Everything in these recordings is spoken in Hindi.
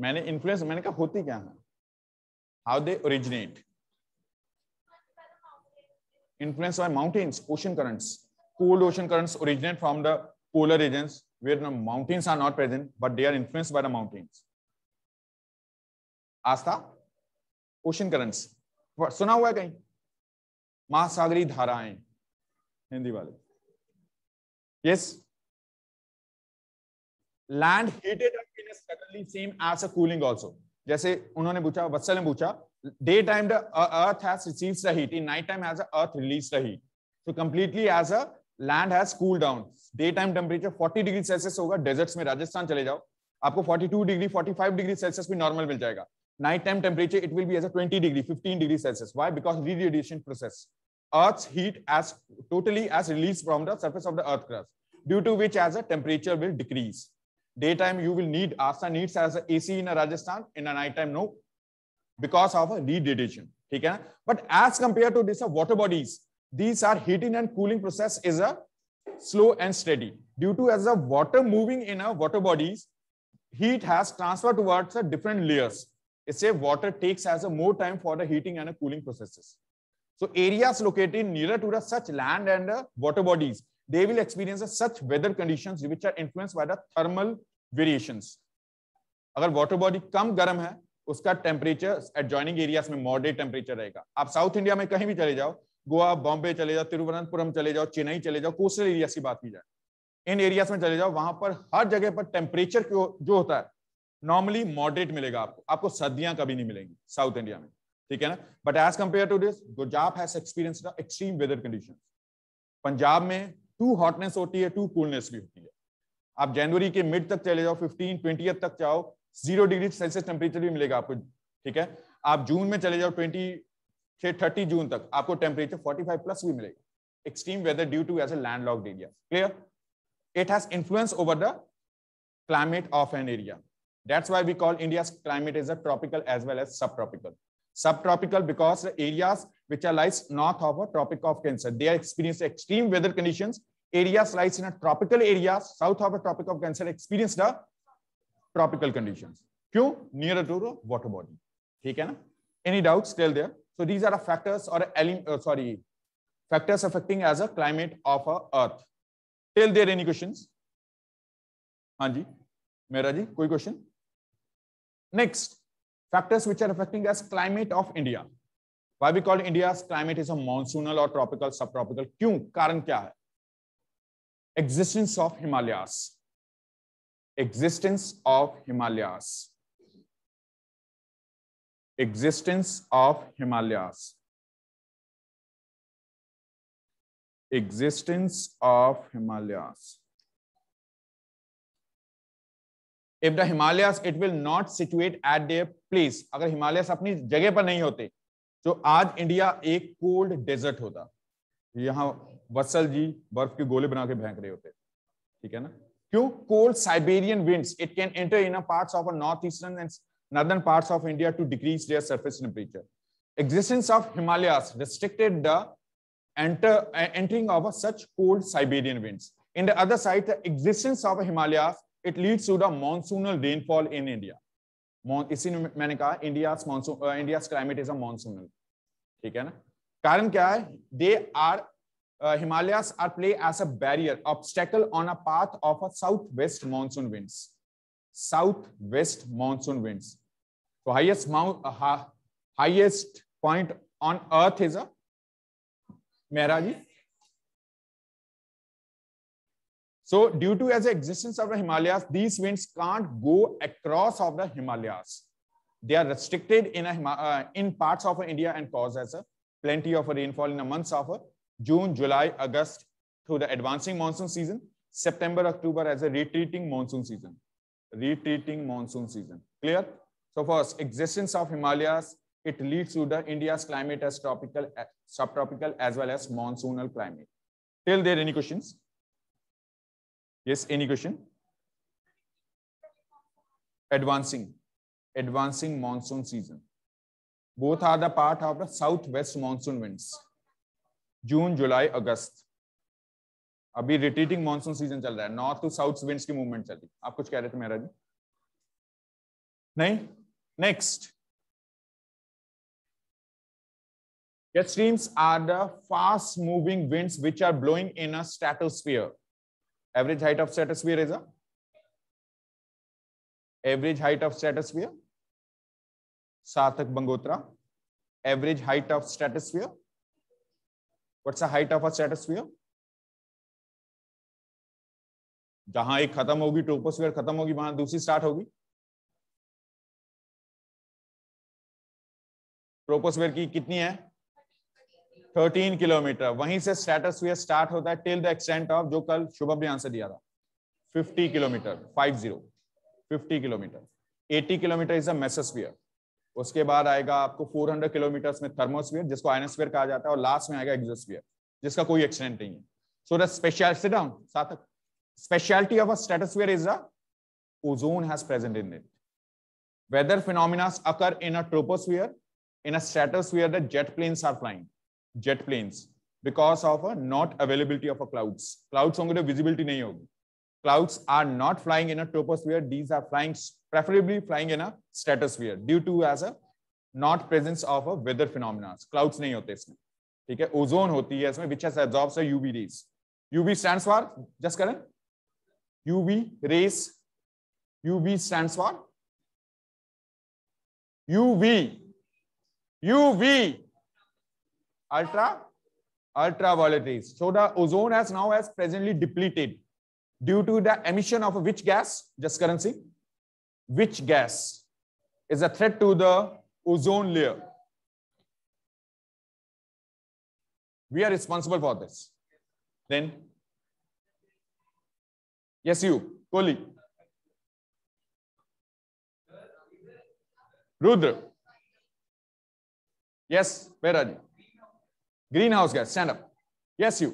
मैंने इन्फ्लुएंस मैंने कहा होती क्या है how they originate influence by mountains ocean currents cold ocean currents originate from the polar region where the mountains are not present but they are influence by the mountains Aastha ocean currents सुना हुआ है कहीं महासागरी धाराएं हिंदी वाले yes land heated temperature is suddenly same as a cooling also जैसे उन्होंने पूछा वत्सल ने पूछा day time the earth has receives the heat in night time has earth release the heat so completely as a land has cool down day time temperature 40 degree Celsius होगा डेजर्ट्स में राजस्थान चले जाओ आपको 42 डिग्री 45 डिग्री सेल्सियस भी नॉर्मल मिल जाएगा night time temperature it will be as a 20 degree 15 degree celsius why because radiation process earth's heat as totally as released from the surface of the earth crust due to which as a temperature will decrease Daytime, you will need ASA needs as a AC in a Rajasthan, in a night time, no, because of a rededition. Okay? But as compared to this, water bodies, these are heating and cooling process is a slow and steady. Due to as a water moving in a water bodies, heat has transferred towards the different layers. It's a water takes as a more time for the heating and cooling processes. So areas located nearer to the such land and water bodies they will experience such weather conditions which are influenced by the thermal variations. अगर वाटर बॉडी कम गर्म है उसका टेम्परेचर एडजॉइनिंग एरियाज में मॉडरेट टेम्परेचर रहेगा आप साउथ इंडिया में कहीं भी चले जाओ गोवा बॉम्बे चले जाओ तिरुवनंतपुरम चले जाओ चेन्नई चले जाओ कोस्टल एरियाज की बात की जाए इन एरियाज में चले जाओ वहां पर हर जगह पर टेम्परेचर जो होता है नॉर्मली मॉडरेट मिलेगा आपको आपको सर्दियां कभी नहीं मिलेंगी साउथ इंडिया में ठीक है ना but as compare to this Gujarat has experience extreme weather condition Punjab में टू हॉटनेस होती है टू कूलनेस भी होती है आप जनवरी के मिड तक चले जाओ फिफ्टीन ट्वेंटी तक जाओ जीरो डिग्री सेल्सियस टेम्परेचर भी मिलेगा आपको ठीक है आप जून में चले जाओ ट्वेंटी से थर्टी जून तक आपको टेम्परेचर फोर्टी फाइव प्लस भी मिलेगा extreme weather due to as a landlocked area clear it has influence over the climate of an area that's why we call India climate is a tropical as well as subtropical Subtropical because the areas which are lies north of a Tropic of Cancer, they experience extreme weather conditions. Areas lies in a tropical areas south of a Tropic of Cancer experience the tropical conditions. Q nearer to the water body. ठीक है ना? Any doubts till there? So these are the factors or uh, sorry factors affecting as a climate of a Earth. Till there any questions? हाँ जी मेरा जी कोई question next factors which are affecting us climate of India. Why we call India's climate is a monsoonal or tropical subtropical? क्यों कारण क्या है? Existence of Himalayas. Existence of Himalayas. Existence of Himalayas. Existence of Himalayas. If the Himalayas it will not situate at their place अगर हिमालयस अपनी जगह पर नहीं होते तो आज इंडिया एक कोल्ड डेजर्ट होता यहाँ वत्सल जी बर्फ के गोले बना के फेंक रहे होते ठीक है ना क्यों cold Siberian winds it can enter in parts of north eastern and northern parts of India to decrease their surface temperature. Existence of Himalayas restricted the enter, entering of such cold Siberian winds. In the other side, the existence of Himalayas it leads to the monsoonal rainfall in India इसी ने मैंने कहा India India climate is a monsoonal ठीक है ना कारण क्या है they are Himalayas are play as a barrier obstacle on a path of a south west monsoon winds south west monsoon winds तो highest mount highest point on earth is a Mehra ji So due to as the existence of the Himalayas, these winds can't go across of the Himalayas. They are restricted in, a, uh, in parts of India and cause as a uh, plenty of a rainfall in the months of a uh, June, July, August through the advancing monsoon season, September, October as a retreating monsoon season. Retreating monsoon season. Clear? So first, existence of Himalayas, it leads to the India's climate as tropical, subtropical as well as monsoonal climate. Till there, any questions? Yes, any question? Advancing, advancing monsoon season. Both are the part of the southwest monsoon winds. June, July, August. अभी रिटेटिंग मानसून सीजन चल रहा है नॉर्थ टू साउथ विंड्स की मूवमेंट चल रही आप कुछ कह रहे थे मेरा जी jet streams are the fast moving winds which are blowing in a stratosphere average height of stratosphere is a average height of stratosphere Sarthak Bangotra average height of stratosphere what's the height of a stratosphere जहां एक खत्म होगी टोपोस्फीयर खत्म होगी वहां दूसरी स्टार्ट होगी ट्रोपोस्फीयर की कितनी है थर्टीन किलोमीटर वहीं से स्टेटस स्ट्रेटोस्फीयर स्टार्ट होता है टिल द एक्सटेंट ऑफ जो कल शुभम ने आंसर दिया था fifty kilometre five zero fifty kilometre eighty kilometre is the mesosphere उसके बाद आएगा आपको फोर हंड्रेड किलोमीटर में थर्मोस्फियर जिसको आइनोस्फियर कहा जाता है और लास्ट में आएगा एक्सोस्फियर जिसका कोई एक्सटेंट नहीं है सो द स्पेशलिटी डाउन साथ speciality of a stratosphere is the ozone has present in it weather phenomena occur in a troposphere in a stratosphere the jet planes are flying jet planes because of a not availability of a clouds. Clouds होंगे तो visibility नहीं होगी. Clouds are not flying in a troposphere. These are flying preferably flying in a stratosphere due to as a not presence of a weather phenomena. Clouds नहीं होते इसमें. ठीक है ओजोन होती है इसमें which is absorbs UV rays UV stands for just करें UV rays UV stands for UV UV ultra ultraviolet rays. So the ozone has now has presently depleted due to the emission of which gas? Just currency. Which gas is a threat to the ozone layer? We are responsible for this. Then, yes, you, Kohli. Rudra. Yes, where are you? Greenhouse gas stand up yes you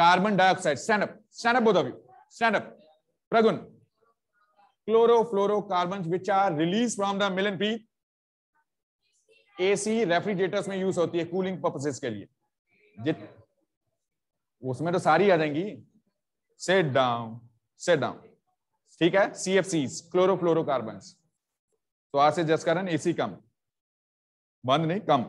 carbon dioxide stand up stand up both of you stand up Pragun chlorofluorocarbon which are release from the मिलन पी एसी रेफ्रिजरेटर्स में यूज होती है कूलिंग पर्पसेस के लिए जित उसमें तो सारी आ जाएंगी सेट डाउन सेट डाउन ठीक है C F C chlorofluorocarbon तो आज से जस्ट कारण एसी कम बंद नहीं कम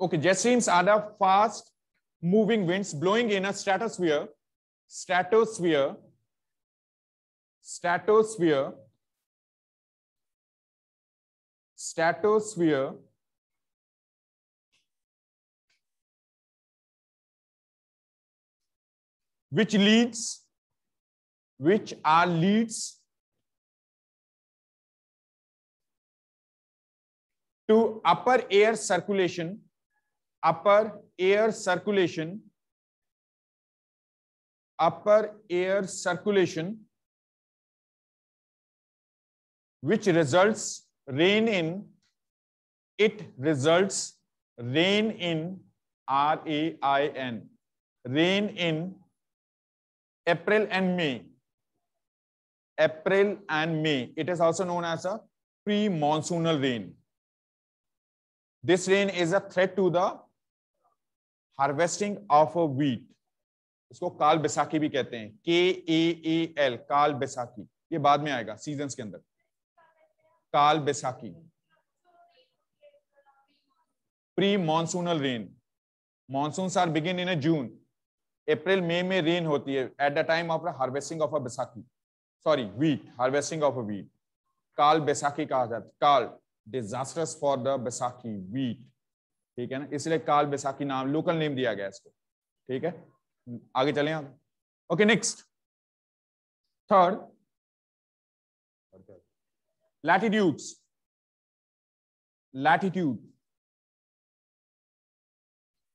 okay jet streams are the fast moving winds blowing in a stratosphere stratosphere stratosphere stratosphere which leads which are leads to upper air circulation, upper air circulation, upper air circulation, which results rain in, it results rain in, R-A-I-N, rain in April and May. April and May. It is also known as a pre-monsoonal rain. This rain is a threat to the harvesting of a wheat. इसको काल बैसाखी भी कहते हैं के ए ए एल काल बैसाखी ये बाद में आएगा सीजन के अंदर Kal Baisakhi pre monsoonal rain monsoon are begin in June April May में रेन होती है at the time of harvesting of a Baisakhi sorry wheat harvesting of a wheat Kal Baisakhi कहा जाता है काल disasters for the Baisakhi wheat ठीक है ना इसलिए काल बैसाखी नाम लोकल नेम दिया गया इसको ठीक है आगे चले आगे okay next third latitudes latitude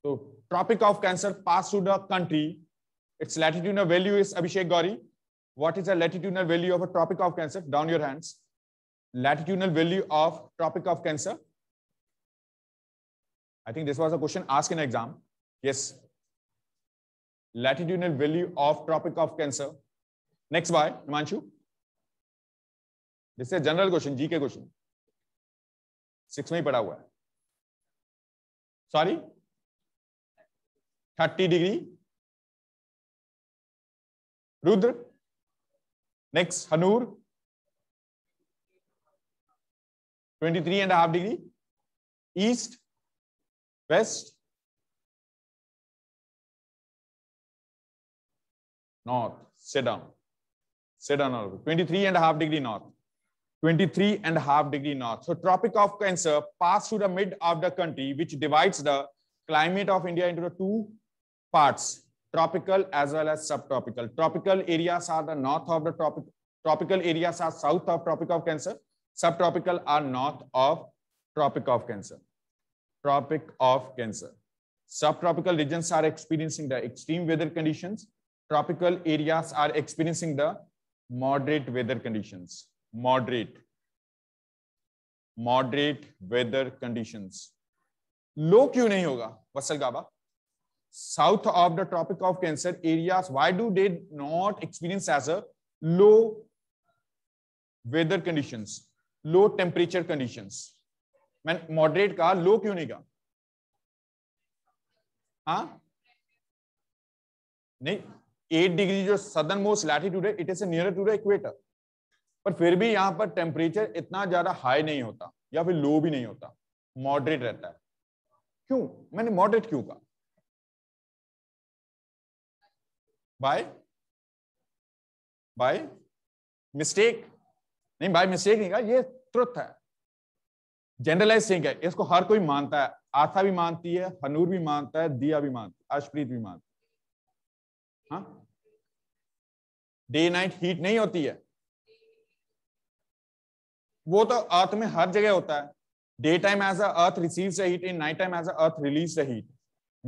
तो tropic of cancer pass to the country its latitude value is Abhishek Gauri what is the latitude value of a tropic of cancer down your hands latitudinal value of Tropic of Cancer? I think this was a question asked in exam. Yes. Latitudinal value of Tropic of Cancer. Next by Himanshu. This is a general question, GK question. Six mein padha hua hai sorry 30 degree rudra next hanur 23 and a half degree east, west, north, sit down, sit down, 23 and a half degree north, 23 and a half degree north. So Tropic of Cancer passed through the mid of the country, which divides the climate of India into the two parts, tropical as well as subtropical. Tropical areas are the north of the tropic, tropical areas are south of Tropic of Cancer Subtropical are north of Tropic of Cancer. Tropic of Cancer. Subtropical regions are experiencing the extreme weather conditions. Tropical areas are experiencing the moderate weather conditions. Moderate. Moderate weather conditions. Low क्यों नहीं होगा वसल गाबा south of the Tropic of Cancer areas, why do they not experience as a low weather conditions? Low temperature condition मैं मॉडरेट कहा लो क्यों नहीं कहा हाँ नहीं एट डिग्री जो सदर्न मोस्ट लैटिट्यूड है it is near to the equator पर फिर भी यहां पर टेम्परेचर इतना ज्यादा हाई नहीं होता या फिर लो भी नहीं होता मॉडरेट रहता है क्यों मैंने मॉडरेट क्यों कहा बाय बाय मिस्टेक नहीं भाई मिस्टेक नहीं कहा ये ट्रुथ है जनरलाइज सिंह है इसको हर कोई मानता है आथा भी मानती है हनूर भी मानता है दिया भी मानती है अशप्रीत भी मानती है डे नाइट हीट नहीं होती है वो तो अर्थ में हर जगह होता है day time as earth receive the heat in night time as earth release the heat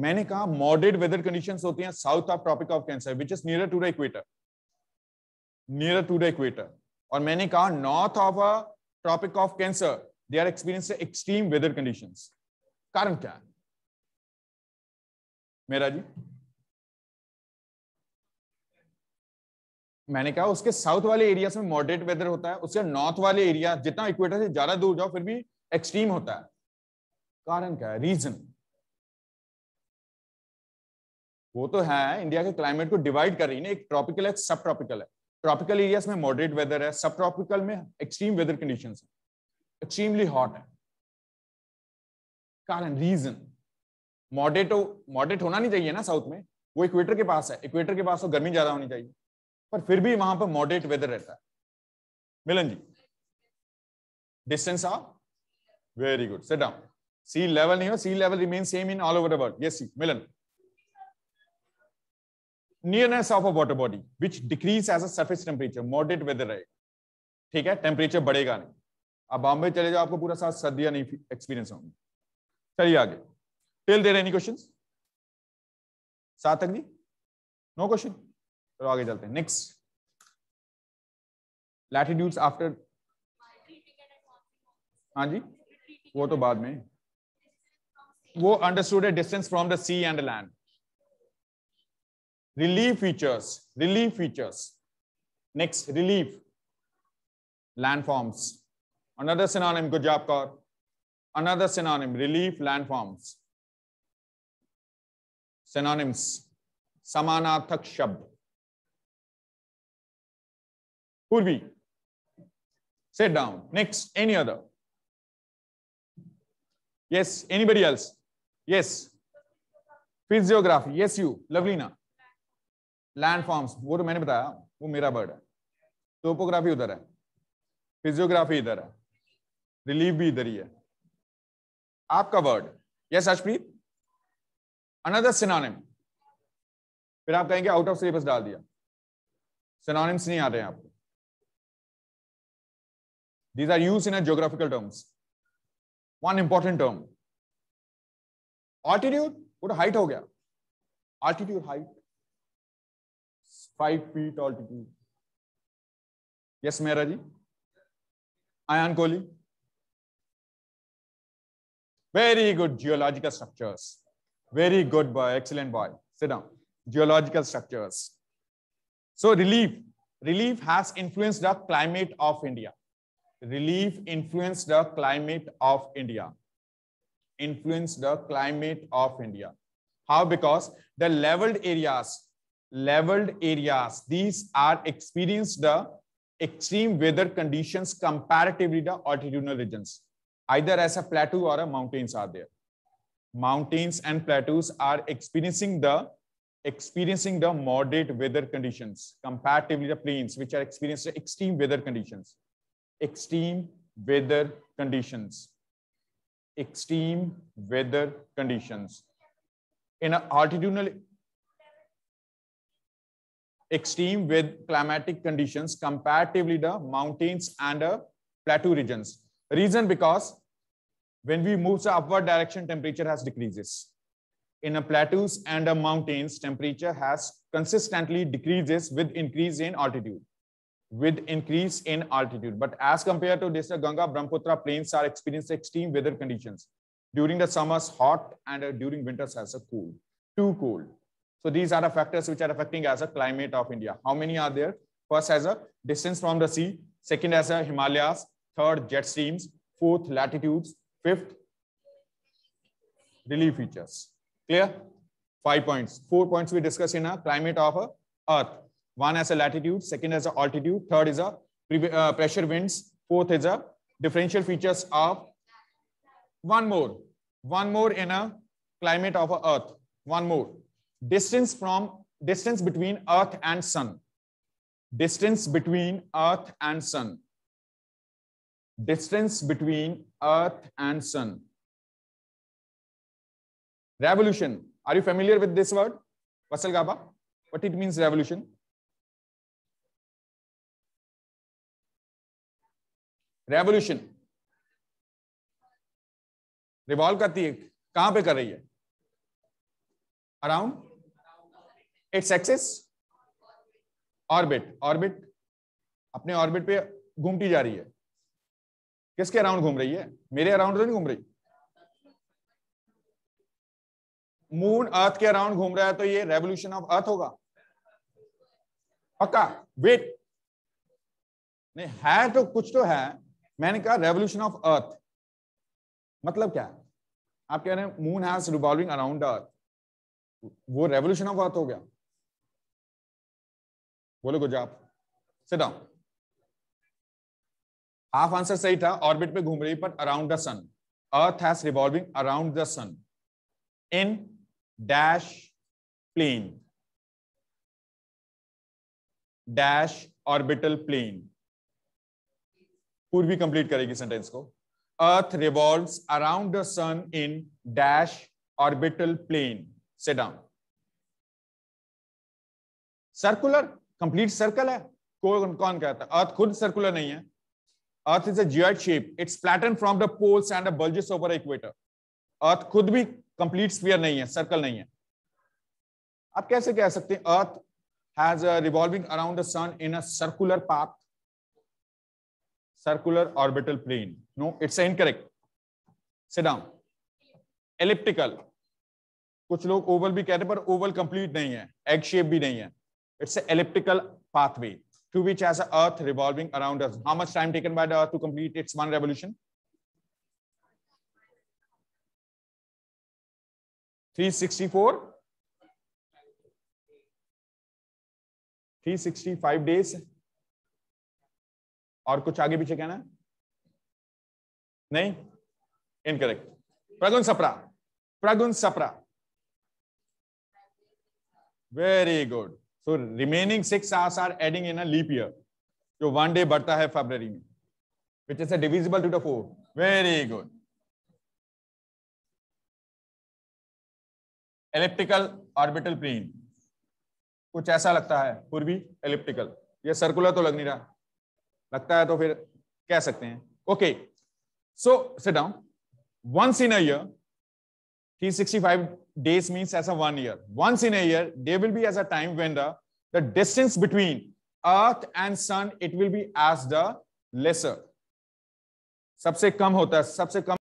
मैंने कहा मॉडरेट वेदर कंडीशंस होती हैं south of tropic of cancer which is near to the equator near to the equator और मैंने कहा north of a tropic of cancer they are experience extreme weather condition कारण क्या है मेरा जी मैंने कहा उसके साउथ वाले एरिया में मॉडरेट वेदर होता है उसके नॉर्थ वाले एरिया जितना इक्वेटर से ज्यादा दूर जाओ फिर भी एक्सट्रीम होता है कारण क्या है रीजन वो तो है इंडिया के क्लाइमेट को डिवाइड कर रही है ना एक ट्रॉपिकल है सब ट्रॉपिकल है ट्रॉपिकल एरियाज में मॉडरेट वेदर है सब ट्रॉपिकल में एक्सट्रीम वेदर कंडीशन है एक्सट्रीमली हॉट है कारण रीजन मॉडरेट हो मॉडरेट होना नहीं चाहिए ना साउथ में वो इक्वेटर के पास है इक्वेटर के पास तो गर्मी ज्यादा होनी चाहिए पर फिर भी वहां पर मॉडरेट वेदर रहता है Milan ji distance of very good set down sea level नहीं हो sea level remain same in all over the world yes sea Milan nearness of a water body which decrease as a surface temperature moderate weather रहेगा ठीक है टेम्परेचर बढ़ेगा नहीं आप बॉम्बे चले जाओ आपको पूरा साथ सर्दियां नहीं एक्सपीरियंस होंगी चलिए आगे टेल देर एनी क्वेश्चन सात तक जी नो क्वेश्चन चलो आगे चलते हैं नेक्स्ट लैटिट्यूड्स आफ्टर हाँ जी वो तो बाद में वो अंडरस्टूड है distance from the sea and land relief features, relief features. Next, relief, landforms. Another synonym, good job, Kaur. Another synonym, relief landforms. Synonyms, samana shabd. Purvi, sit down. Next, any other? Yes, anybody else? Yes. Physiography, yes, you, Lavlina. Landforms वो तो मैंने बताया वो मेरा बर्ड है टोपोग्राफी उधर है फिजियोग्राफी इधर है रिलीफ भी इधर ही है आपका word yes Ashpreet another synonym फिर आप कहेंगे आउट ऑफ सिलेबस डाल दिया सिनोनिम्स नहीं आ रहे हैं आपको these are use in a terms one important term altitude altitude what तो हाइट हो गया altitude height five feet altitude. Yes, Mehra ji. Ayan Kohli. Very good geological structures. Very good boy. Excellent boy. Sit down. Geological structures. So relief. Relief has influenced the climate of India. Relief influenced the climate of India. Influenced the climate of India. How? Because the leveled areas leveled areas, these are experienced the uh, extreme weather conditions comparatively the altitudinal regions, either as a plateau or a mountains are there. Mountains and plateaus are experiencing the experiencing the moderate weather conditions comparatively the plains, which are experiencing extreme weather conditions. Extreme weather conditions. Extreme weather conditions. In an altitudinal extreme with climatic conditions comparatively the mountains and the uh, plateau regions. Reason because when we move the upward direction, temperature has decreases. In the plateaus and the mountains, temperature has consistently decreases with increase in altitude, with increase in altitude. But as compared to this, the Ganga Brahmaputra plains are experiencing extreme weather conditions. During the summers, hot, and uh, during winters, as a cool, too cold. So these are the factors which are affecting as a climate of India. How many are there? First, as a distance from the sea. Second, as a Himalayas. Third, jet streams. Fourth, latitudes. Fifth, relief features. Clear? Five points. Four points we discuss in a climate of a Earth. One as a latitude. Second as a altitude. Third is a uh, pressure winds. Fourth is a differential features of one more. One more in a climate of a Earth. One more distance from distance between earth and sun distance between earth and sun distance between earth and sun revolution are you familiar with this word vasal gaba what it means revolution Revolution. Revolve करती है कहां पे कर रही है around its axis orbit orbit अपने ऑर्बिट पे घूमती जा रही है किसके अराउंड घूम रही है मेरे अराउंड तो नहीं घूम रही मून अर्थ के अराउंड घूम रहा है तो ये रेवोल्यूशन ऑफ अर्थ होगा पक्का वेट नहीं है तो कुछ तो है मैंने कहा रेवोल्यूशन ऑफ अर्थ मतलब क्या है आप कह रहे हैं moon has revolving around earth वो रेवोल्यूशन ऑफ अर्थ हो गया बोलो गुजरात से डाउन हाफ आंसर सही था ऑर्बिट पे घूम रही पर around the sun earth has revolving around the sun in dash plane dash orbital plane Purvi complete करेगी सेंटेंस को earth revolve around the sun in dash orbital plane set down circular complete circle है कौन कौन कहता है अर्थ खुद सर्कुलर नहीं है earth is a geoid shape it's flatten from the poles and bulges over equator earth खुद भी कंप्लीट स्फीयर नहीं है सर्कल नहीं है आप कैसे कह सकते हैं earth has revolving around the sun in a circular path circular orbital plane no it's incorrect sit down elliptical कुछ लोग ओवल भी कहते हैं पर ओवल कंप्लीट नहीं है एग शेप भी नहीं है it's elliptical pathway to which as earth revolving around earth how much time taken by to complete its one revolution three sixty four three sixty five days और कुछ आगे पीछे कहना नहीं incorrect Pragun Sapra Pragun Sapra very good so remaining six hours are adding in a leap year जो वन डे बढ़ता है फरवरी में which is divisible to the four very good elliptical orbital plane कुछ ऐसा लगता है पूर्वी एलिप्टिकल ये सर्कुलर तो लग नहीं रहा लगता है तो फिर कह सकते हैं okay so sit down once in a year 365 days means as a one year. Once in a year, there will be as a time when the, the distance between earth and sun, it will be as the lesser. सबसे कम होता है सबसे कम